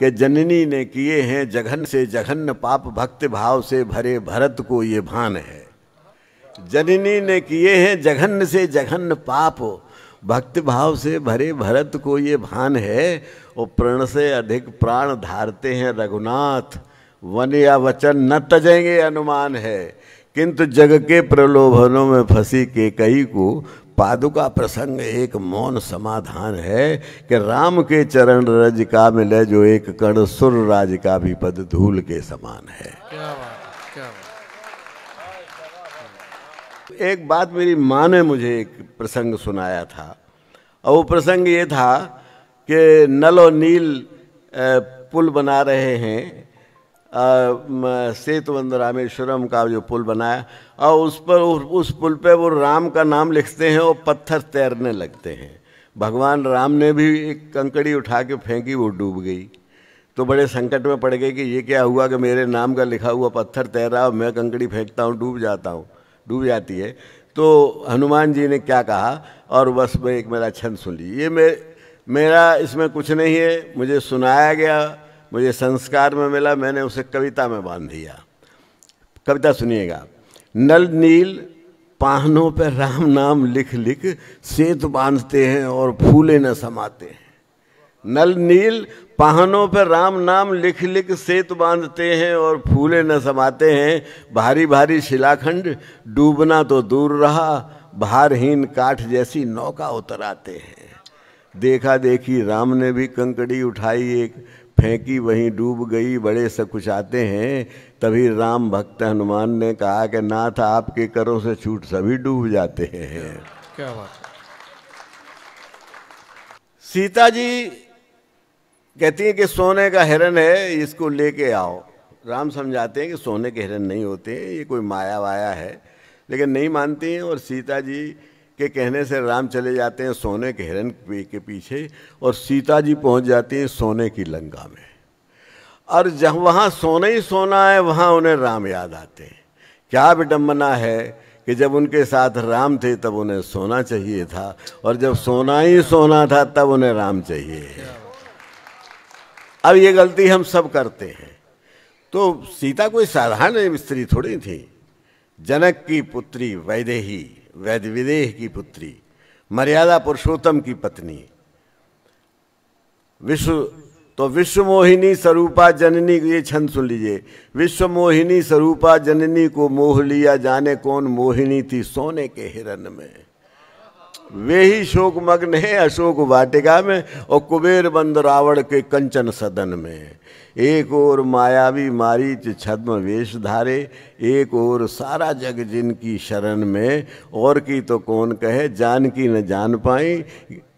कि जननी ने किए हैं जघन से जघन पाप भक्त भाव से भरे भरत को ये भान है जननी ने किए हैं जघन से जघन पाप भक्त भाव से भरे भरत को ये भान है वो प्रण से अधिक प्राण धारते हैं रघुनाथ वन या वचन न तजेंगे अनुमान है किंतु जग के प्रलोभनों में फंसी के कई को पादुका प्रसंग एक मौन समाधान है कि राम के चरण रज का मिले जो एक कण सुर राज का भी पद धूल के समान है क्या बात क्या बात एक बात मेरी माँ ने मुझे एक प्रसंग सुनाया था और वो प्रसंग ये था कि नल और नील पुल बना रहे हैं सेतुबंद रामेश्वरम का जो पुल बनाया और उस पर उस पुल पे वो राम का नाम लिखते हैं और पत्थर तैरने लगते हैं भगवान राम ने भी एक कंकड़ी उठा के फेंकी वो डूब गई तो बड़े संकट में पड़ गए कि ये क्या हुआ कि मेरे नाम का लिखा हुआ पत्थर तैर रहा मैं कंकड़ी फेंकता हूँ डूब जाता हूँ डूब जाती है तो हनुमान जी ने क्या कहा और बस मैं एक मेरा छंद सुन ली ये मे मेरा इसमें कुछ नहीं है मुझे सुनाया गया मुझे संस्कार में मिला मैंने उसे कविता में बांध दिया कविता सुनिएगा नल नील पाहनों पर राम नाम लिख लिख सेत बांधते हैं और फूले न समाते हैं नल नील पाहनों पर राम नाम लिख लिख सेत बांधते हैं और फूले न समाते हैं भारी भारी शिलाखंड डूबना तो दूर रहा भारहीन काठ जैसी नौका उतर आते हैं देखा देखी राम ने भी कंकड़ी उठाई एक फेंकी वहीं डूब गई बड़े आते हैं तभी राम भक्त हनुमान ने कहा कि नाथ आपके करों से छूट सभी डूब जाते हैं क्या बात सीता जी कहती हैं कि सोने का हिरन है इसको लेके आओ राम समझाते हैं कि सोने के हिरन नहीं होते ये कोई माया वाया है लेकिन नहीं मानती हैं और सीता जी के कहने से राम चले जाते हैं सोने के हिरन के पीछे और सीता जी पहुंच जाती हैं सोने की लंका में और जब वहाँ सोने ही सोना है वहाँ उन्हें राम याद आते हैं क्या विडम्बना है कि जब उनके साथ राम थे तब उन्हें सोना चाहिए था और जब सोना ही सोना था तब उन्हें राम चाहिए अब ये गलती हम सब करते हैं तो सीता कोई साधारण स्त्री थोड़ी थी जनक की पुत्री वैदेही वैद विदेह की पुत्री मर्यादा पुरुषोत्तम की पत्नी विश्व तो विश्व मोहिनी स्वरूपा जननी ये छंद सुन लीजिए विश्व मोहिनी स्वरूपा जननी को मोह लिया जाने कौन मोहिनी थी सोने के हिरन में वे ही शोकमग्न है अशोक वाटिका में और कुबेर बंद रावण के कंचन सदन में एक और मायावी मारीच छद्म वेश धारे एक और सारा जग जिनकी शरण में और की तो कौन कहे जान की न जान पाई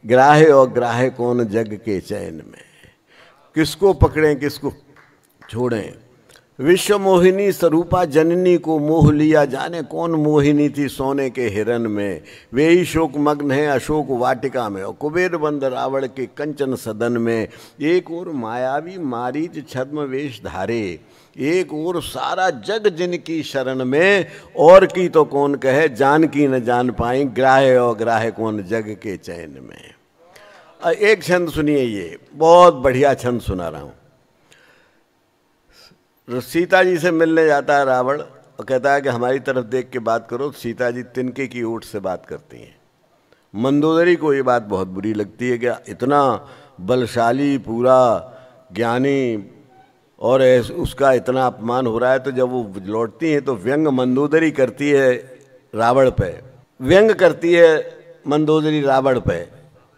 ग्राहे और ग्राहे कौन जग के चयन में किसको पकड़ें किसको छोड़ें विश्व मोहिनी स्वरूपा जननी को मोह लिया जाने कौन मोहिनी थी सोने के हिरन में वे ही शोक मग्न है अशोक वाटिका में और कुबेर बंद रावण के कंचन सदन में एक और मायावी मारीच छद्म वेश धारे एक और सारा जग जिनकी शरण में और की तो कौन कहे जान की न जान पाई ग्राह और ग्राह कौन जग के चैन में एक छंद सुनिए ये बहुत बढ़िया छंद सुना रहा हूँ तो सीता जी से मिलने जाता है रावण और कहता है कि हमारी तरफ देख के बात करो सीता जी तिनके की ओट से बात करती हैं मंदोदरी को ये बात बहुत बुरी लगती है कि इतना बलशाली पूरा ज्ञानी और उसका इतना अपमान हो रहा है तो जब वो लौटती हैं तो व्यंग मंदोदरी करती है रावण पे व्यंग करती है मंदोदरी रावण पे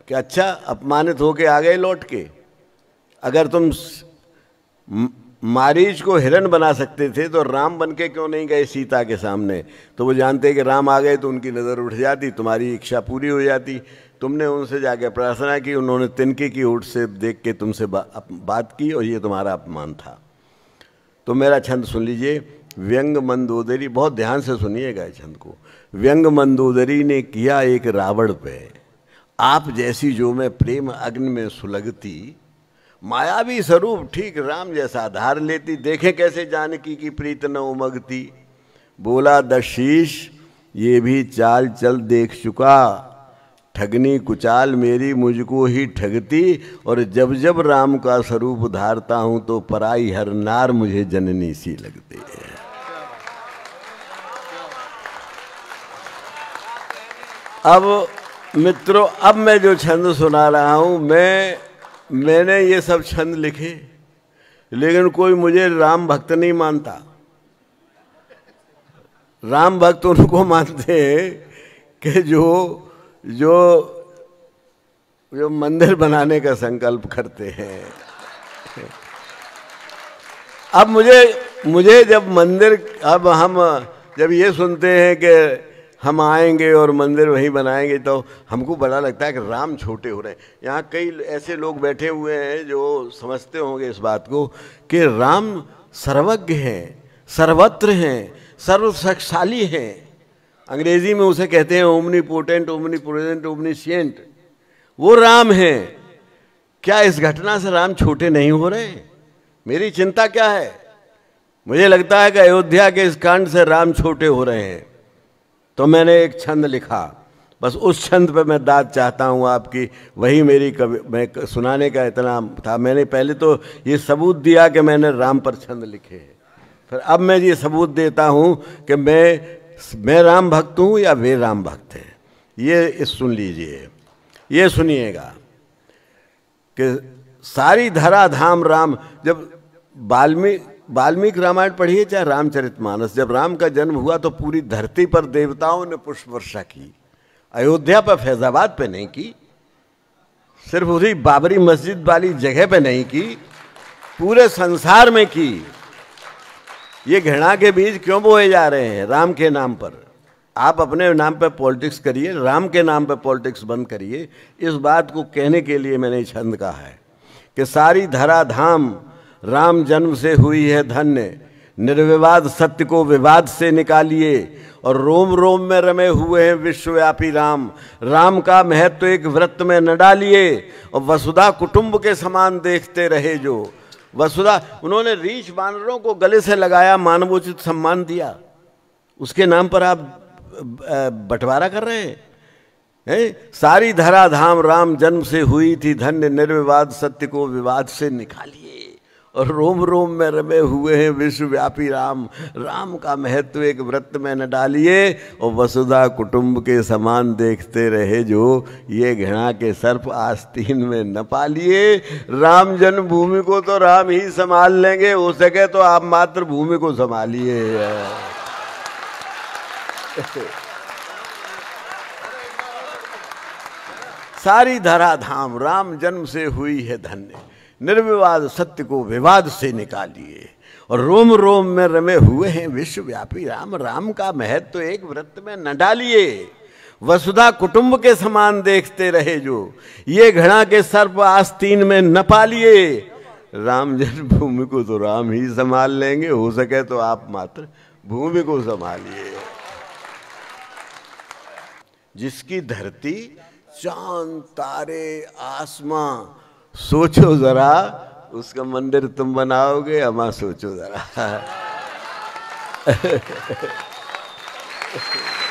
कि अच्छा अपमानित होके आ गए लौट के अगर तुम मारीच को हिरण बना सकते थे तो राम बन के क्यों नहीं गए सीता के सामने तो वो जानते कि राम आ गए तो उनकी नज़र उठ जाती तुम्हारी इच्छा पूरी हो जाती तुमने उनसे जाके प्रार्थना की उन्होंने तिनके की ओट से देख के तुमसे बा, बात की और ये तुम्हारा अपमान था तो मेरा छंद सुन लीजिए व्यंग मंदोदरी बहुत ध्यान से सुनिएगा छंद को व्यंग मंदोदरी ने किया एक रावण पे आप जैसी जो मैं प्रेम अग्नि में सुलगती मायावी स्वरूप ठीक राम जैसा धार लेती देखे कैसे जानकी की प्रीत न उमगती बोला दशीश ये भी चाल चल देख चुका ठगनी कुचाल मेरी मुझको ही ठगती और जब जब राम का स्वरूप धारता हूँ तो पराई हर नार मुझे जननी सी लगती है अब मित्रों अब मैं जो छंद सुना रहा हूँ मैं मैंने ये सब छंद लिखे लेकिन कोई मुझे राम भक्त नहीं मानता राम भक्त उनको मानते हैं कि जो जो जो मंदिर बनाने का संकल्प करते हैं अब मुझे मुझे जब मंदिर अब हम जब ये सुनते हैं कि हम आएंगे और मंदिर वहीं बनाएंगे तो हमको बड़ा लगता है कि राम छोटे हो रहे हैं यहाँ कई ऐसे लोग बैठे हुए हैं जो समझते होंगे इस बात को कि राम सर्वज्ञ हैं सर्वत्र हैं सर्वशक्शाली हैं अंग्रेजी में उसे कहते हैं omnipotent omnipresent omniscient वो राम हैं क्या इस घटना से राम छोटे नहीं हो रहे मेरी चिंता क्या है मुझे लगता है कि अयोध्या के इस कांड से राम छोटे हो रहे हैं तो मैंने एक छंद लिखा बस उस छंद पे मैं दाद चाहता हूँ आपकी वही मेरी कवि मैं सुनाने का इतना था मैंने पहले तो ये सबूत दिया कि मैंने राम पर छंद लिखे हैं फिर अब मैं ये सबूत देता हूँ कि मैं मैं राम भक्त हूँ या वे राम भक्त हैं ये इस सुन लीजिए ये सुनिएगा कि सारी धरा धाम राम जब वाल्मीकि वाल्मीकि रामायण पढ़िए चाहे रामचरितमानस जब राम का जन्म हुआ तो पूरी धरती पर देवताओं ने पुष्प वर्षा की अयोध्या पर फैजाबाद पे नहीं की सिर्फ उसी बाबरी मस्जिद वाली जगह पे नहीं की पूरे संसार में की ये घृणा के बीज क्यों बोए जा रहे हैं राम के नाम पर आप अपने नाम पर पॉलिटिक्स करिए राम के नाम पर पॉलिटिक्स बंद करिए इस बात को कहने के लिए मैंने छंद कहा है कि सारी धराधाम राम जन्म से हुई है धन्य निर्विवाद सत्य को विवाद से निकालिए और रोम रोम में रमे हुए हैं विश्वव्यापी राम राम का महत्व तो एक व्रत में न डालिए और वसुधा कुटुंब के समान देखते रहे जो वसुधा उन्होंने रीछ बानरों को गले से लगाया मानवोचित सम्मान दिया उसके नाम पर आप बंटवारा कर रहे हैं ए? सारी धराधाम राम जन्म से हुई थी धन्य निर्विवाद सत्य को विवाद से निकालिए और रोम रोम में रमे हुए हैं विश्वव्यापी राम राम का महत्व एक व्रत में न डालिए और वसुधा कुटुंब के समान देखते रहे जो ये घृणा के सर्प आस्तीन में न पालिए राम जन्मभूमि को तो राम ही संभाल लेंगे हो सके तो आप भूमि को संभालिए सारी धराधाम राम जन्म से हुई है धन्य निर्विवाद सत्य को विवाद से निकालिए और रोम रोम में रमे हुए हैं विश्वव्यापी राम राम का महत्व तो एक व्रत में न डालिए वसुधा कुटुंब के समान देखते रहे जो ये घड़ा के सर्प आस्तीन में न पालिए राम जन्मभूमि को तो राम ही संभाल लेंगे हो सके तो आप मात्र भूमि को संभालिए जिसकी धरती चांद तारे आसमां सोचो जरा उसका मंदिर तुम बनाओगे अमा सोचो जरा